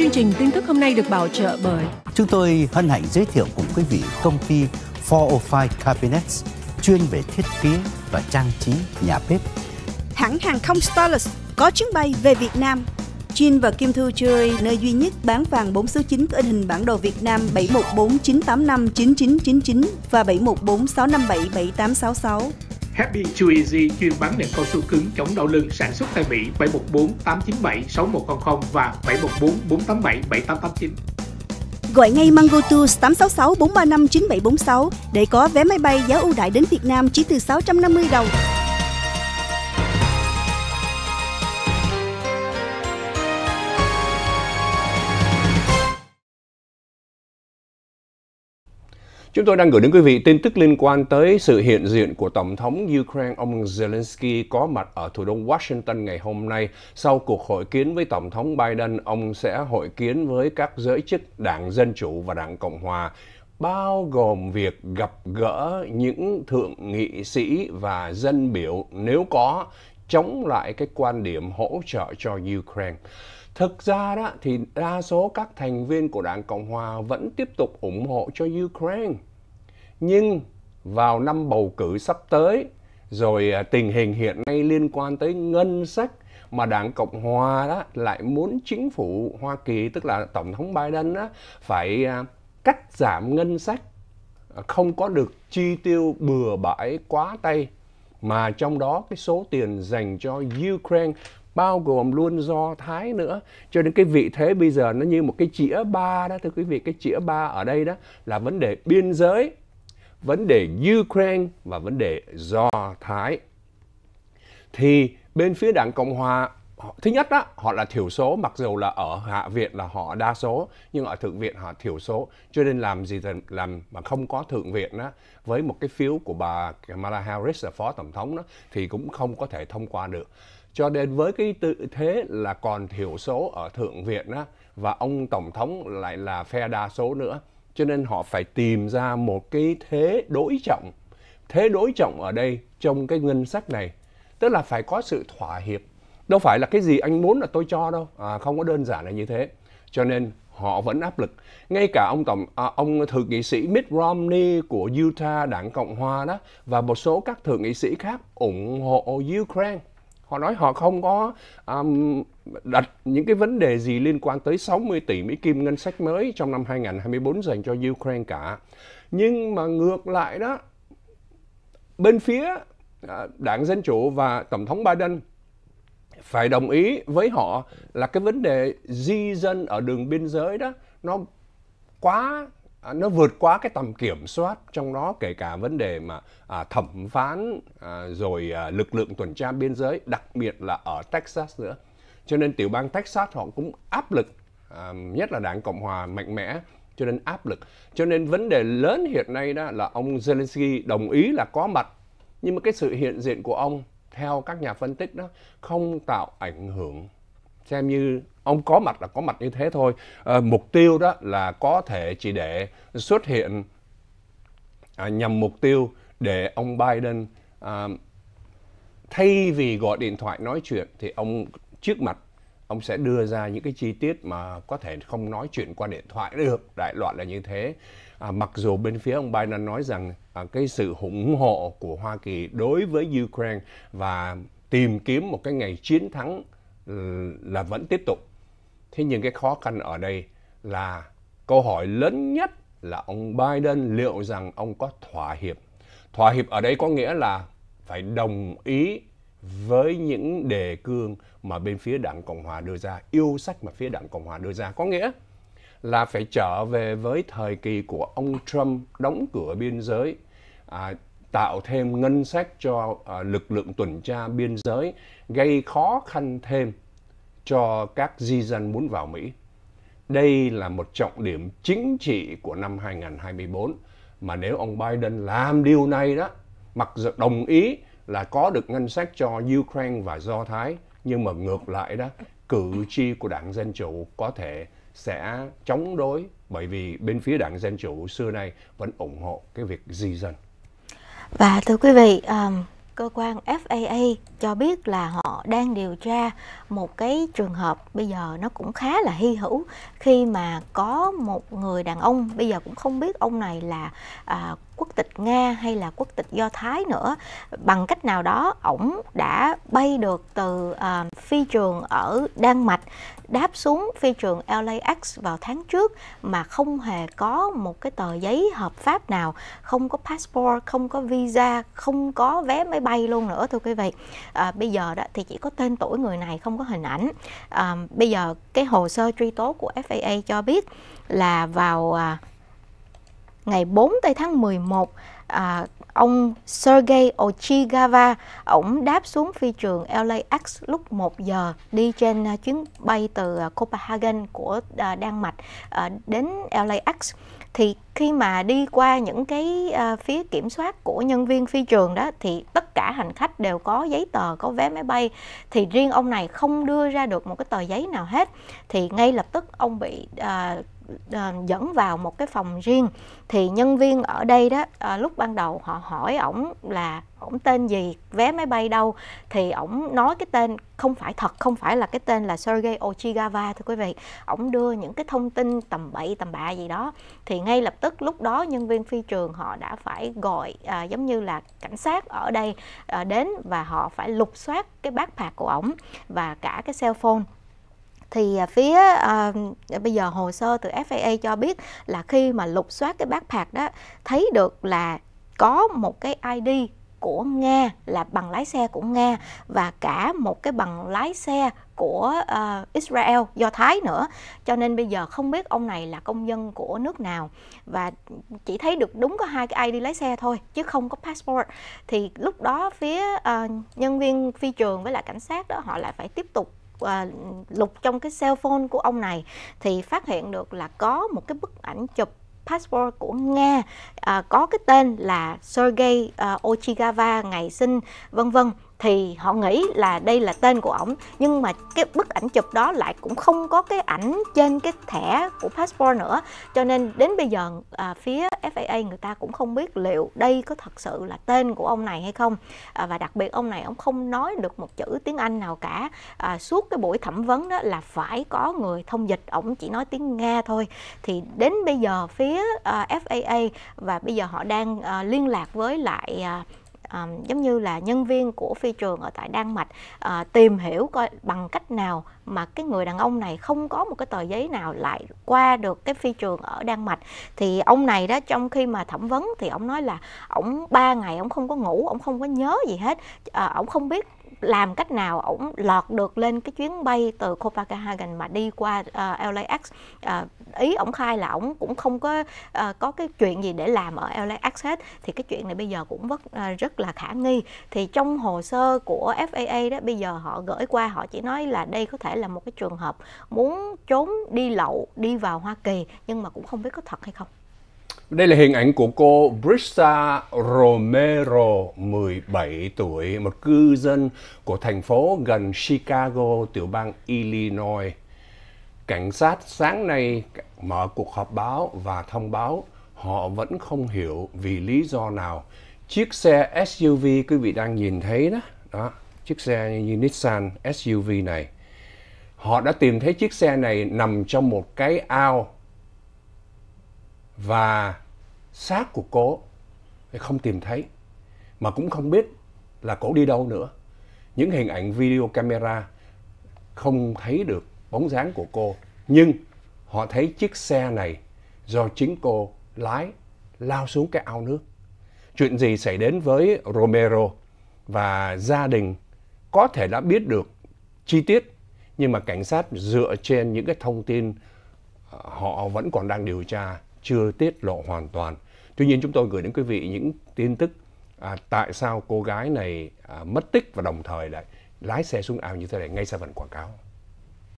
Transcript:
Chương trình tin tức hôm nay được bảo trợ bởi Chúng tôi hân hạnh giới thiệu cùng quý vị công ty 405 Cabinets chuyên về thiết kế và trang trí nhà bếp. Hãng hàng không Starless có chuyến bay về Việt Nam. Chin và Kim Thư Jewelry, nơi duy nhất bán vàng 4 số 9 có in hình bản đồ Việt Nam 7149859999 và 7146577866. Happy Too Easy chuyên bán nệm cao su cứng chống đau lưng sản xuất tại Mỹ 714 897 6100 và 714 487 7889. Gọi ngay Mango Tours 866 435 9746 để có vé máy bay giá ưu đãi đến Việt Nam chỉ từ 650 đồng. Chúng tôi đang gửi đến quý vị tin tức liên quan tới sự hiện diện của Tổng thống Ukraine ông Zelensky có mặt ở thủ đô Washington ngày hôm nay. Sau cuộc hội kiến với Tổng thống Biden, ông sẽ hội kiến với các giới chức Đảng Dân Chủ và Đảng Cộng Hòa bao gồm việc gặp gỡ những thượng nghị sĩ và dân biểu nếu có chống lại cái quan điểm hỗ trợ cho Ukraine. Thực ra đó thì đa số các thành viên của Đảng Cộng Hòa vẫn tiếp tục ủng hộ cho Ukraine. Nhưng vào năm bầu cử sắp tới, rồi à, tình hình hiện nay liên quan tới ngân sách mà Đảng Cộng Hòa đó lại muốn chính phủ Hoa Kỳ, tức là Tổng thống Biden đó, phải à, cắt giảm ngân sách, à, không có được chi tiêu bừa bãi quá tay mà trong đó cái số tiền dành cho Ukraine bao gồm luôn do thái nữa cho nên cái vị thế bây giờ nó như một cái chĩa ba đó thưa quý vị cái chĩa ba ở đây đó là vấn đề biên giới vấn đề ukraine và vấn đề do thái thì bên phía đảng cộng hòa thứ nhất đó, họ là thiểu số mặc dù là ở hạ viện là họ đa số nhưng ở thượng viện họ thiểu số cho nên làm gì thì làm mà không có thượng viện đó, với một cái phiếu của bà Kamala Harris là phó tổng thống đó, thì cũng không có thể thông qua được cho nên với cái tư thế là còn thiểu số ở thượng viện á và ông tổng thống lại là phe đa số nữa cho nên họ phải tìm ra một cái thế đối trọng thế đối trọng ở đây trong cái ngân sách này tức là phải có sự thỏa hiệp đâu phải là cái gì anh muốn là tôi cho đâu à, không có đơn giản là như thế cho nên họ vẫn áp lực ngay cả ông tổng à, ông thượng nghị sĩ Mitt Romney của Utah đảng Cộng hòa đó và một số các thượng nghị sĩ khác ủng hộ Ukraine họ nói họ không có um, đặt những cái vấn đề gì liên quan tới 60 tỷ Mỹ Kim ngân sách mới trong năm 2024 dành cho Ukraine cả. Nhưng mà ngược lại đó, bên phía à, Đảng Dân Chủ và Tổng thống Biden phải đồng ý với họ là cái vấn đề di dân ở đường biên giới đó nó quá À, nó vượt quá cái tầm kiểm soát trong đó kể cả vấn đề mà à, thẩm phán à, rồi à, lực lượng tuần tra biên giới đặc biệt là ở Texas nữa cho nên tiểu bang Texas họ cũng áp lực à, nhất là đảng cộng hòa mạnh mẽ cho nên áp lực cho nên vấn đề lớn hiện nay đó là ông Zelensky đồng ý là có mặt nhưng mà cái sự hiện diện của ông theo các nhà phân tích đó không tạo ảnh hưởng xem như ông có mặt là có mặt như thế thôi à, mục tiêu đó là có thể chỉ để xuất hiện à, nhằm mục tiêu để ông Biden à, thay vì gọi điện thoại nói chuyện thì ông trước mặt ông sẽ đưa ra những cái chi tiết mà có thể không nói chuyện qua điện thoại được đại loại là như thế à, mặc dù bên phía ông Biden nói rằng à, cái sự ủng hộ của Hoa Kỳ đối với Ukraine và tìm kiếm một cái ngày chiến thắng ừ, là vẫn tiếp tục Thế nhưng cái khó khăn ở đây là câu hỏi lớn nhất là ông Biden liệu rằng ông có thỏa hiệp. Thỏa hiệp ở đây có nghĩa là phải đồng ý với những đề cương mà bên phía Đảng Cộng Hòa đưa ra, yêu sách mà phía Đảng Cộng Hòa đưa ra. Có nghĩa là phải trở về với thời kỳ của ông Trump đóng cửa biên giới, à, tạo thêm ngân sách cho à, lực lượng tuần tra biên giới, gây khó khăn thêm cho các di dân muốn vào Mỹ. Đây là một trọng điểm chính trị của năm 2024 mà nếu ông Biden làm điều này đó, mặc dù đồng ý là có được ngân sách cho Ukraine và Do Thái, nhưng mà ngược lại đó, cử tri của đảng Dân Chủ có thể sẽ chống đối bởi vì bên phía đảng Dân Chủ xưa nay vẫn ủng hộ cái việc di dân. Và thưa quý vị, um, cơ quan FAA cho biết là họ đang điều tra một cái trường hợp bây giờ nó cũng khá là hy hữu khi mà có một người đàn ông bây giờ cũng không biết ông này là à, quốc tịch Nga hay là quốc tịch Do Thái nữa bằng cách nào đó ổng đã bay được từ uh, phi trường ở Đan Mạch đáp xuống phi trường LAX vào tháng trước mà không hề có một cái tờ giấy hợp pháp nào, không có passport, không có visa, không có vé máy bay luôn nữa thưa quý vị. À, bây giờ đó thì chỉ có tên tuổi người này không có hình ảnh. À, bây giờ cái hồ sơ truy tố của FAA cho biết là vào à, ngày 4 tây tháng 11 à, ông Sergei Ochigava ông đáp xuống phi trường LAX lúc 1 giờ đi trên à, chuyến bay từ à, Copenhagen của à, Đan Mạch đến LAX thì khi mà đi qua những cái phía kiểm soát của nhân viên phi trường đó thì tất cả hành khách đều có giấy tờ có vé máy bay thì riêng ông này không đưa ra được một cái tờ giấy nào hết thì ngay lập tức ông bị uh, À, dẫn vào một cái phòng riêng thì nhân viên ở đây đó uh, lúc ban đầu họ hỏi ổng là ổng tên gì vé máy bay đâu thì ổng nói cái tên không phải thật không phải là cái tên là Sergei Ochigava thưa quý vị ổng đưa những cái thông tin tầm bậy tầm bạ gì đó thì ngay lập tức lúc đó nhân viên phi trường họ đã phải gọi à, giống như là cảnh sát ở đây à, đến và họ phải lục soát cái bát phạt của ổng và cả cái cell phone thì à, phía à, bây giờ hồ sơ từ FAA cho biết là khi mà lục soát cái bác phạt đó thấy được là có một cái ID của Nga là bằng lái xe của Nga và cả một cái bằng lái xe của uh, Israel do Thái nữa cho nên bây giờ không biết ông này là công dân của nước nào và chỉ thấy được đúng có hai cái ID lái xe thôi chứ không có passport thì lúc đó phía uh, nhân viên phi trường với lại cảnh sát đó họ lại phải tiếp tục à, lục trong cái cell phone của ông này thì phát hiện được là có một cái bức ảnh chụp passport của Nga à, có cái tên là Sergei à, Ochigava ngày sinh vân vân thì họ nghĩ là đây là tên của ổng nhưng mà cái bức ảnh chụp đó lại cũng không có cái ảnh trên cái thẻ của passport nữa cho nên đến bây giờ à, phía FAA người ta cũng không biết liệu đây có thật sự là tên của ông này hay không à, và đặc biệt ông này ông không nói được một chữ tiếng Anh nào cả à, suốt cái buổi thẩm vấn đó là phải có người thông dịch ổng chỉ nói tiếng Nga thôi thì đến bây giờ phía à, FAA và bây giờ họ đang à, liên lạc với lại à, um, giống như là nhân viên của phi trường ở tại Đan Mạch uh, tìm hiểu coi bằng cách nào mà cái người đàn ông này không có một cái tờ giấy nào lại qua được cái phi trường ở Đan Mạch thì ông này đó trong khi mà thẩm vấn thì ông nói là ông ba ngày ông không có ngủ ông không có nhớ gì hết uh, ờ, ông không biết làm cách nào ổng lọt được lên cái chuyến bay từ Copenhagen mà đi qua uh, ờ, LAX uh, ờ, ý ổng khai là ổng cũng không có uh, có cái chuyện gì để làm ở LAX hết thì cái chuyện này bây giờ cũng rất uh, rất là khả nghi thì trong hồ sơ của FAA đó bây giờ họ gửi qua họ chỉ nói là đây có thể là một cái trường hợp muốn trốn đi lậu đi vào Hoa Kỳ nhưng mà cũng không biết có thật hay không đây là hình ảnh của cô Brisa Romero, 17 tuổi, một cư dân của thành phố gần Chicago, tiểu bang Illinois. Cảnh sát sáng nay mở cuộc họp báo và thông báo họ vẫn không hiểu vì lý do nào chiếc xe SUV quý vị đang nhìn thấy đó, đó chiếc xe như Nissan SUV này. Họ đã tìm thấy chiếc xe này nằm trong một cái ao và xác của cổ không tìm thấy mà cũng không biết là cổ đi đâu nữa những hình ảnh video camera không thấy được bóng dáng của cô nhưng họ thấy chiếc xe này do chính cô lái lao xuống cái ao nước chuyện gì xảy đến với romero và gia đình có thể đã biết được chi tiết nhưng mà cảnh sát dựa trên những cái thông tin ờ, họ vẫn còn đang điều tra chưa tiết lộ hoàn toàn. Tuy nhiên chúng tôi gửi đến quý vị những tin tức à, tại sao cô gái này à, mất tích và đồng thời lại lái xe xuống ao như thế này ngay sau phần quảng cáo.